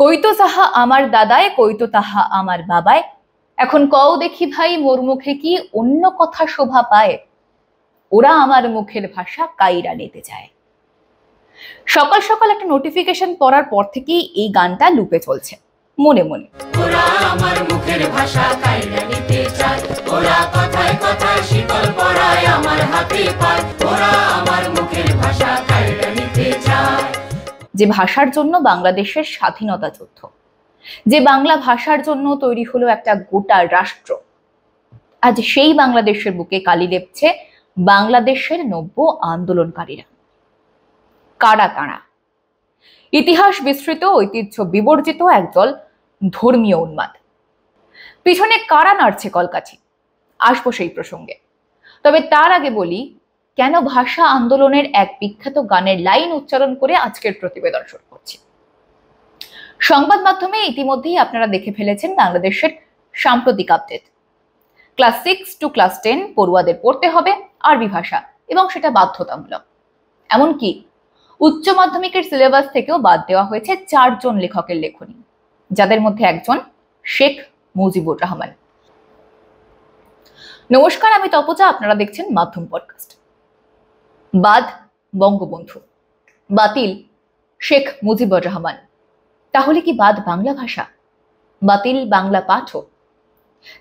কইত তাহা আমার দাদায় কইত তাহা আমার বাবায় এখন কও দেখি ভাই মোর মুখে কি অন্য কথা শোভা পায় ওরা আমার মুখের ভাষা কাইরা নিতে যায় সকাল সকাল একটা নোটিফিকেশন পড়ার পর থেকেই এই গানটা লুপে চলছে মনে মনে ওরা আমার মুখের ভাষা কাইরা নিতে চায় ওরা কথায় কথায় শীতল পরায় আমার হাতে পায় ওরা আমার যে ভাষার জন্য বাংলাদেশের স্বাধীনতা যুদ্ধ যে বাংলা ভাষার জন্য তৈরি হলো একটা গোটা রাষ্ট্র আজ সেই বাংলাদেশের বুকে কালি লেপছে বাংলাদেশের নব্য আন্দোলনকারীরা কারা কারা ইতিহাস বিস্তৃত ঐতিহ্য বিবর্জিত একদল ধর্মীয় উন্মাদ পিছনে কারা নাড়ছে কলকাছি আসবো সেই প্রসঙ্গে তবে তার আগে বলি কেন ভাষা আন্দোলনের এক বিখ্যাত গানের লাইন উচ্চারণ করে আজকের প্রতিবেদন শুরু করছি সংবাদ মাধ্যমে ইতিমধ্যেই আপনারা দেখে ফেলেছেন বাংলাদেশের সাম্প্রতিক update class six to class ten পড়ুয়াদের পড়তে হবে আরবি ভাষা এবং সেটা বাধ্যতামূলক এমনকি উচ্চ মাধ্যমিকের সিলেবাস থেকেও বাদ দেওয়া হয়েছে চারজন লেখকের লেখনী যাদের মধ্যে একজন শেখ মুজিবুর রহমান নমস্কার আমি তপজা আপনারা দেখছেন মাধ্যম পডকাস্ট বাদ বঙ্গবন্ধু বাতিল শেখ মুজিবুর রহমান তাহলে কি বাদ বাংলা ভাষা বাতিল বাংলা পাঠও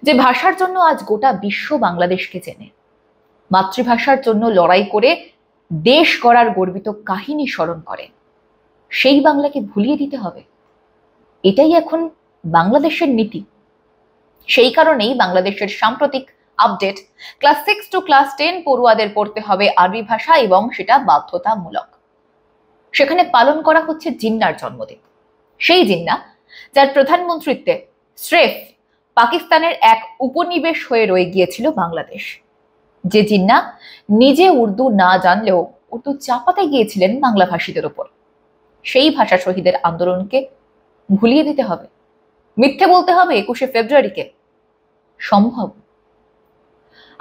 যে ভাষার জন্য আজ গোটা বিশ্ব বাংলাদেশকে চেনে মাতৃভাষার জন্য লড়াই করে দেশ গড়ার গর্বিত কাহিনী স্মরণ করে সেই বাংলাকে ভুলিয়ে দিতে হবে এটাই এখন বাংলাদেশের নীতি সেই কারণেই বাংলাদেশের সাম্প্রতিক update class six to class ten পড়ুয়াদের পড়তে হবে আরবি ভাষা এবং সেটা বাধ্যতামূলক সেখানে পালন করা হচ্ছে জিন্নার জন্মদিন সেই জিন্না যার প্রধানমন্ত্রীত্বে স্রেফ পাকিস্তানের এক উপনিবেশ হয়ে রয়ে গিয়েছিল বাংলাদেশ যে জিন্না নিজে উর্দু না জানলেও উর্দু চাপাতে গিয়েছিলেন বাংলা ভাষীদের ওপর সেই ভাষা শহীদের আন্দোলনকে ভুলিয়ে দিতে হবে মিথ্যে বলতে হবে একুশে ফেব্রুয়ারিকে সম্ভব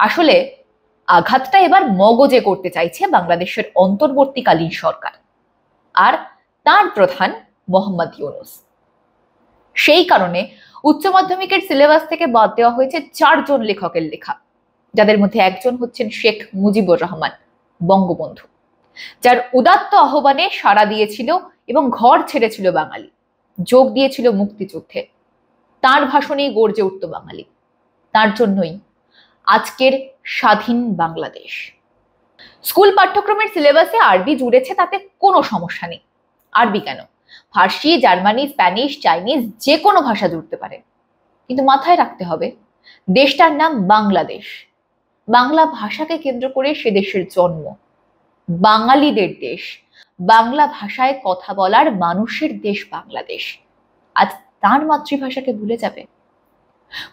আসলে আঘাতটা এবার মগজে করতে চাইছে বাংলাদেশের অন্তর্বর্তীকালীন সরকার আর তার প্রধান মোহাম্মদ ইউনুস সেই কারণে উচ্চ মাধ্যমিকের সিলেবাস থেকে বাদ দেওয়া হয়েছে চারজন লেখকের লেখা যাদের মধ্যে একজন হচ্ছেন শেখ মুজিবুর রহমান বঙ্গবন্ধু যার উদাত্ত আহ্বানে সাড়া দিয়েছিল এবং ঘর ছেড়েছিল বাঙালি যোগ দিয়েছিল মুক্তিযুদ্ধে তার ভাষণেই গর্জে উঠত বাঙালি তার জন্যই আজকের স্বাধীন বাংলাদেশ স্কুল পাঠ্যক্রমের সিলেবাসে আরবি জুড়েছে তাতে কোনো সমস্যা নেই আরবি কেন ফার্সি জার্মানি স্প্যানিশ চাইনিজ যে কোনো ভাষা জুড়তে পারে কিন্তু মাথায় রাখতে হবে দেশটার নাম বাংলাদেশ বাংলা ভাষাকে কেন্দ্র করে সে দেশের জন্ম বাঙালিদের দেশ বাংলা ভাষায় কথা বলার মানুষের দেশ বাংলাদেশ আজ তার মাতৃভাষাকে ভুলে যাবে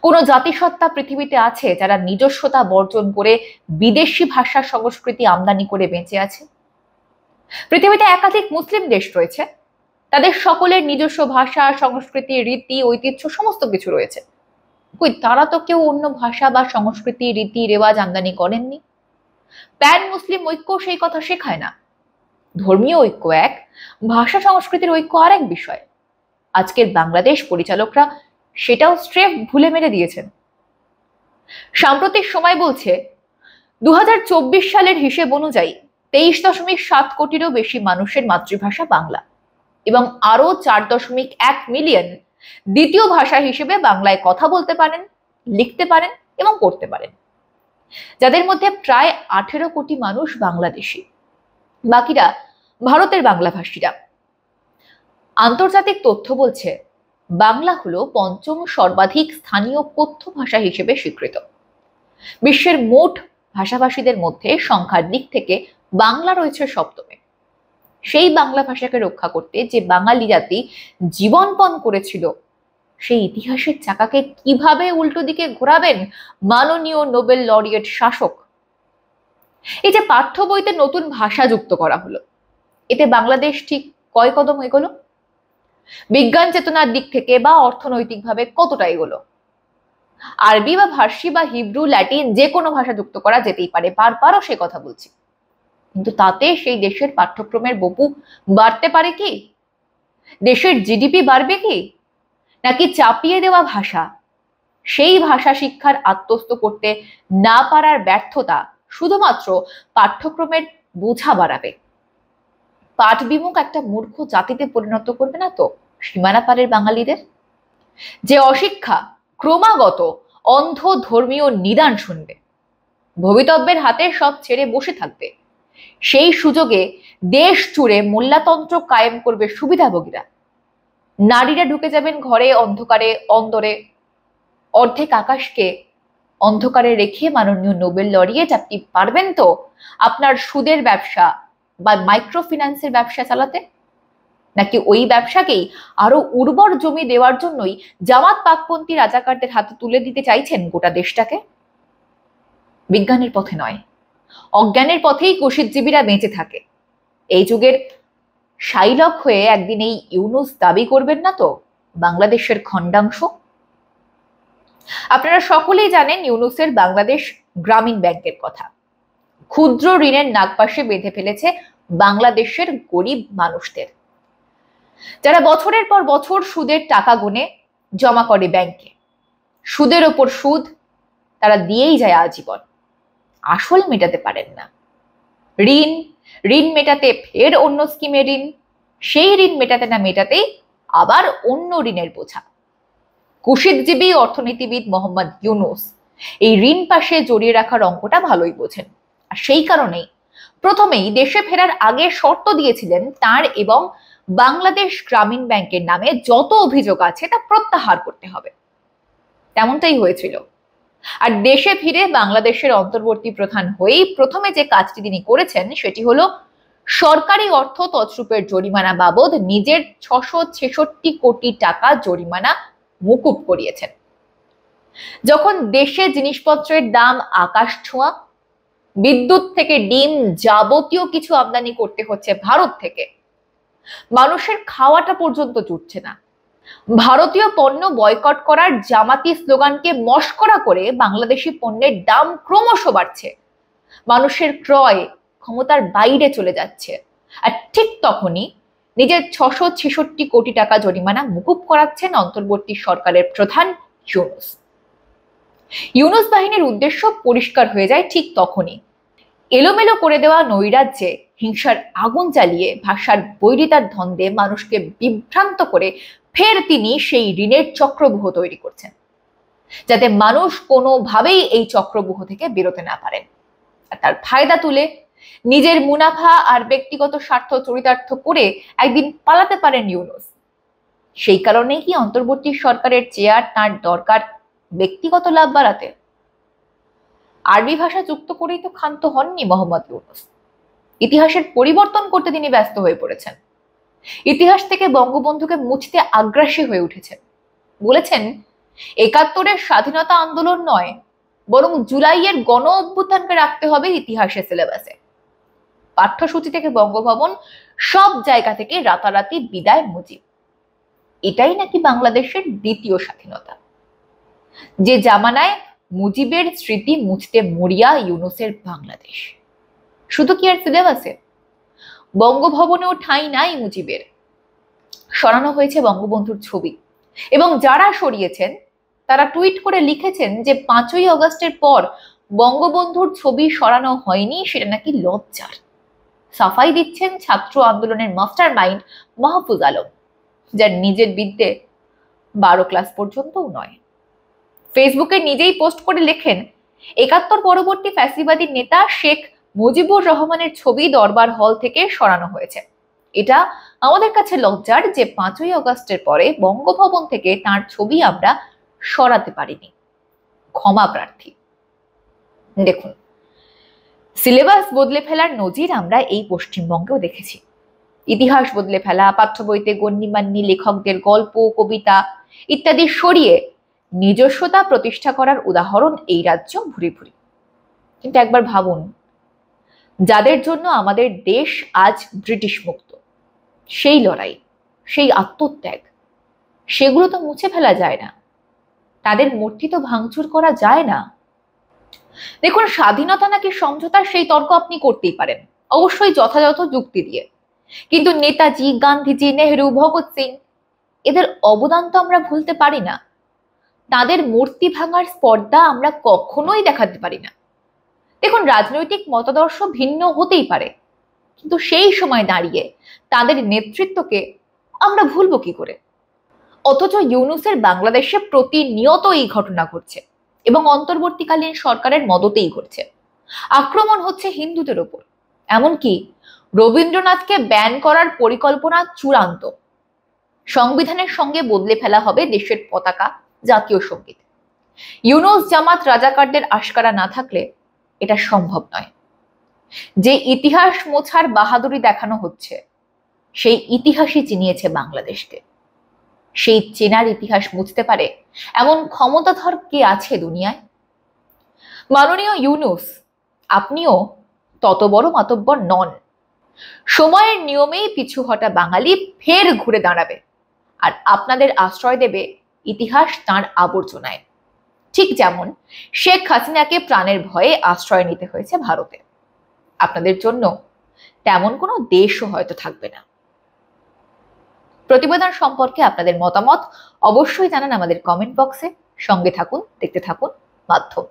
কোন জাতিসত্তা পৃথিবীতে আছে যারা নিজস্বতা বর্জন করে বিদেশি ভাষা সংস্কৃতি আমদানি করে বেঁচে আছে পৃথিবীতে একাধিক মুসলিম দেশ রয়েছে তাদের সকলের নিজস্ব ভাষা সংস্কৃতি রীতি ঐতিহ্য সমস্ত কিছু রয়েছে কই তারা তো কেউ অন্য ভাষা বা সংস্কৃতি রীতি রেওয়াজ আমদানি করেননি প্যান মুসলিম ঐক্য সেই কথা শেখায় না ধর্মীয় ঐক্য এক ভাষা সংস্কৃতির ঐক্য আরেক বিষয় আজকের বাংলাদেশ পরিচালকরা সেটাও স্রেফ ভুলে মেরে দিয়েছেন সাম্প্রতিক সময় বলছে দু সালের হিসেব অনুযায়ী তেইশ দশমিক সাত কোটিরও বেশি মানুষের মাতৃভাষা বাংলা এবং আরও চার দশমিক এক মিলিয়ন দ্বিতীয় ভাষা হিসেবে বাংলায় কথা বলতে পারেন লিখতে পারেন এবং পড়তে পারেন যাদের মধ্যে প্রায় আঠেরো কোটি মানুষ বাংলাদেশি বাকিরা ভারতের বাংলাভাষীরা আন্তর্জাতিক তথ্য বলছে বাংলা হল পঞ্চম সর্বাধিক স্থানীয় কথ্য ভাষা হিসেবে স্বীকৃত বিশ্বের মোট ভাষাভাষীদের মধ্যে সংখ্যার দিক থেকে বাংলা রয়েছে সপ্তমে সেই বাংলা ভাষাকে রক্ষা করতে যে বাঙালি জাতি জীবনপণ করেছিল সেই ইতিহাসের চাকাকে কিভাবে উল্টো দিকে ঘোরাবেন মাননীয় নোবেল লরিয়েট শাসক এই যে পাঠ্য বইতে নতুন ভাষা যুক্ত করা হলো এতে বাংলাদেশ ঠিক কয় কদম এগোলো বিজ্ঞান চেতনার দিক থেকে বা অর্থনৈতিকভাবে কতটা এগোলো আরবি বা ফার্সি বা হিব্রু ল্যাটিন যে কোনো ভাষা যুক্ত করা যেতেই পারে বারবারও সে কথা বলছি কিন্তু তাতে সেই দেশের পাঠ্যক্রমের বপু বাড়তে পারে কি দেশের জিডিপি বাড়বে কি নাকি চাপিয়ে দেওয়া ভাষা সেই ভাষা শিক্ষার আত্মস্ত করতে না পারার ব্যর্থতা শুধুমাত্র পাঠ্যক্রমের বোঝা বাড়াবে পাট বিমুখ একটা মূর্খ জাতিতে পরিণত করবে না তো সীমানা পারের বাঙালিদের যে অশিক্ষা ক্রমাগত অন্ধ ধর্মীয় নিদান শুনবে ভবিতব্যের হাতে সব ছেড়ে বসে থাকবে সেই সুযোগে দেশ জুড়ে মোল্লাতন্ত্র কায়েম করবে সুবিধাভোগীরা নারীরা ঢুকে যাবেন ঘরে অন্ধকারে অন্দরে অর্ধেক আকাশকে অন্ধকারে রেখে মাননীয় নোবেল লড়িয়ে আপনি পারবেন তো আপনার সুদের ব্যবসা বা মাইক্রো ফিনান্সের ব্যবসা চালাতে নাকি ওই ব্যবসাকেই আরো উর্বর জমি দেওয়ার জন্যই জামাত পাকপন্থী রাজাকারদের হাতে তুলে দিতে চাইছেন গোটা দেশটাকে বিজ্ঞানের পথে নয় অজ্ঞানের পথেই কোষিতজীবীরা বেঁচে থাকে এই যুগের শাইলক হয়ে একদিন এই ইউনুস দাবি করবেন না তো বাংলাদেশের খণ্ডাংশ আপনারা সকলেই জানেন ইউনুসের বাংলাদেশ গ্রামীণ ব্যাংকের কথা ক্ষুদ্র ঋণের নাগপাশে বেঁধে ফেলেছে বাংলাদেশের গরিব মানুষদের যারা বছরের পর বছর সুদের টাকা গুনে জমা করে ব্যাংকে সুদের ওপর সুদ তারা দিয়েই যায় আজীবন আসল মেটাতে পারেন না ঋণ ঋণ মেটাতে ফের অন্য স্কিমে ঋণ সেই ঋণ মেটাতে না মেটাতেই আবার অন্য ঋণের বোঝা কুশিদজীবী অর্থনীতিবিদ মোহাম্মদ ইউনুস এই ঋণ পাশে জড়িয়ে রাখার অঙ্কটা ভালোই বোঝেন আর সেই কারণেই প্রথমেই দেশে ফেরার আগে শর্ত দিয়েছিলেন তার এবং বাংলাদেশ গ্রামীণ ব্যাংকের নামে যত অভিযোগ আছে তা প্রত্যাহার করতে হবে তেমনটাই হয়েছিল আর দেশে ফিরে বাংলাদেশের অন্তর্বর্তী প্রধান হয়েই প্রথমে যে কাজটি তিনি করেছেন সেটি হলো সরকারি অর্থ তছরূপের জরিমানা বাবদ নিজের ছশো ছেষট্টি কোটি টাকা জরিমানা মকুব করিয়েছেন যখন দেশে জিনিসপত্রের দাম আকাশ ছোঁয়া বিদ্যুৎ থেকে ডিম যাবতীয় কিছু আমদানি করতে হচ্ছে ভারত থেকে মানুষের খাওয়াটা পর্যন্ত জুটছে না ভারতীয় পণ্য বয়কট করার জামাতি স্লোগানকে মস্করা করে বাংলাদেশি পণ্যের দাম ক্রমশ বাড়ছে মানুষের ক্রয় ক্ষমতার বাইরে চলে যাচ্ছে আর ঠিক তখনই নিজের ছশো ছেষট্টি কোটি টাকা জরিমানা মুকুব করাচ্ছেন অন্তর্বর্তী সরকারের প্রধান ইউনুস ইউনুস বাহিনীর উদ্দেশ্য পরিষ্কার হয়ে যায় ঠিক তখনই এলোমেলো করে দেওয়া নৈরাজ্যে হিংসার আগুন চালিয়ে ভাষার বৈরিতার ধন্দে মানুষকে বিভ্রান্ত করে ফের তিনি সেই ঋণের চক্রবুহ তৈরি করছেন যাতে মানুষ কোনোভাবেই এই চক্রবুহ থেকে বেরোতে না পারেন আর তার ফায়দা তুলে নিজের মুনাফা আর ব্যক্তিগত স্বার্থ চরিতার্থ করে একদিন পালাতে পারেন ইউনুস সেই কারণেই কি অন্তর্বর্তী সরকারের চেয়ার তাঁর দরকার ব্যক্তিগত লাভ বাড়াতে আরবি ভাষা যুক্ত করেই তো ক্ষান্ত হননি মোহাম্মদ ইউনুস ইতিহাসের পরিবর্তন করতে তিনি ব্যস্ত হয়ে পড়েছেন ইতিহাস থেকে বঙ্গবন্ধুকে মুছতে আগ্রাসী হয়ে উঠেছেন বলেছেন একাত্তরের স্বাধীনতা আন্দোলন নয় বরং জুলাইয়ের গণ অভ্যুত্থানকে রাখতে হবে ইতিহাসের সিলেবাসে পাঠ্যসূচি থেকে বঙ্গভবন সব জায়গা থেকে রাতারাতি বিদায় মুজিব এটাই নাকি বাংলাদেশের দ্বিতীয় স্বাধীনতা যে জামানায় মুজিবের স্মৃতি মুছতে মরিয়া ইউনুসের বাংলাদেশ শুধু কি আর সিলেবাসে বঙ্গভবনেও ঠাঁই নাই মুজিবের সরানো হয়েছে বঙ্গবন্ধুর ছবি এবং যারা সরিয়েছেন তারা টুইট করে লিখেছেন যে পাঁচই অগস্টের পর বঙ্গবন্ধুর ছবি সরানো হয়নি সেটা নাকি লজ্জার সাফাই দিচ্ছেন ছাত্র আন্দোলনের মাস্টার মাইন্ড মাহফুজ আলম যার নিজের বিদ্যে বারো ক্লাস পর্যন্তও নয় ফেসবুকে নিজেই পোস্ট করে লেখেন একাত্তর পরবর্তী ফ্যাসিবাদী নেতা শেখ মুজিবুর রহমানের ছবি দরবার হল থেকে সরানো হয়েছে এটা আমাদের কাছে লজ্জার যে পাঁচই অগস্টের পরে বঙ্গভবন থেকে তার ছবি আমরা সরাতে পারিনি ক্ষমা প্রার্থী দেখুন সিলেবাস বদলে ফেলার নজির আমরা এই পশ্চিমবঙ্গেও দেখেছি ইতিহাস বদলে ফেলা পাঠ্য বইতে গণ্যমান্যী লেখকদের গল্প কবিতা ইত্যাদি সরিয়ে নিজস্বতা প্রতিষ্ঠা করার উদাহরণ এই রাজ্য ভুরি ভুরি কিন্তু একবার ভাবুন যাদের জন্য আমাদের দেশ আজ ব্রিটিশ মুক্ত সেই লড়াই সেই আত্মত্যাগ সেগুলো তো মুছে ফেলা যায় না তাদের মূর্তি তো ভাঙচুর করা যায় না দেখুন স্বাধীনতা নাকি সমঝোতার সেই তর্ক আপনি করতেই পারেন অবশ্যই যথাযথ যুক্তি দিয়ে কিন্তু নেতাজি গান্ধীজি নেহরু ভগৎ সিং এদের অবদান তো আমরা ভুলতে পারি না তাদের মূর্তি ভাঙার স্পর্ধা আমরা কখনোই দেখাতে পারি না দেখুন রাজনৈতিক মতাদর্শ ভিন্ন হতেই পারে কিন্তু সেই সময় দাঁড়িয়ে তাদের নেতৃত্বকে আমরা ভুলব কি করে অথচ ইউনুসের বাংলাদেশে প্রতিনিয়ত এই ঘটনা ঘটছে এবং অন্তর্বর্তীকালীন সরকারের মদতেই ঘটছে আক্রমণ হচ্ছে হিন্দুদের ওপর এমনকি রবীন্দ্রনাথকে ব্যান করার পরিকল্পনা চূড়ান্ত সংবিধানের সঙ্গে বদলে ফেলা হবে দেশের পতাকা জাতীয় সঙ্গীত ইউনুস জামাত রাজাকারদের আশকারা না থাকলে এটা সম্ভব নয় যে ইতিহাস মোছার বাহাদুরি দেখানো হচ্ছে সেই ইতিহাসই চিনিয়েছে বাংলাদেশকে সেই চেনার ইতিহাস বুঝতে পারে এমন ক্ষমতাধর কে আছে দুনিয়ায় মাননীয় ইউনুস আপনিও তত বড় মাতব্বর নন সময়ের নিয়মেই পিছু হটা বাঙালি ফের ঘুরে দাঁড়াবে আর আপনাদের আশ্রয় দেবে ইতিহাস তার আবর্জনায় ঠিক যেমন শেখ হাসিনাকে প্রাণের ভয়ে আশ্রয় নিতে হয়েছে ভারতে আপনাদের জন্য তেমন কোনো দেশও হয়তো থাকবে না প্রতিবেদন সম্পর্কে আপনাদের মতামত অবশ্যই জানান আমাদের কমেন্ট বক্সে সঙ্গে থাকুন দেখতে থাকুন মাধ্যম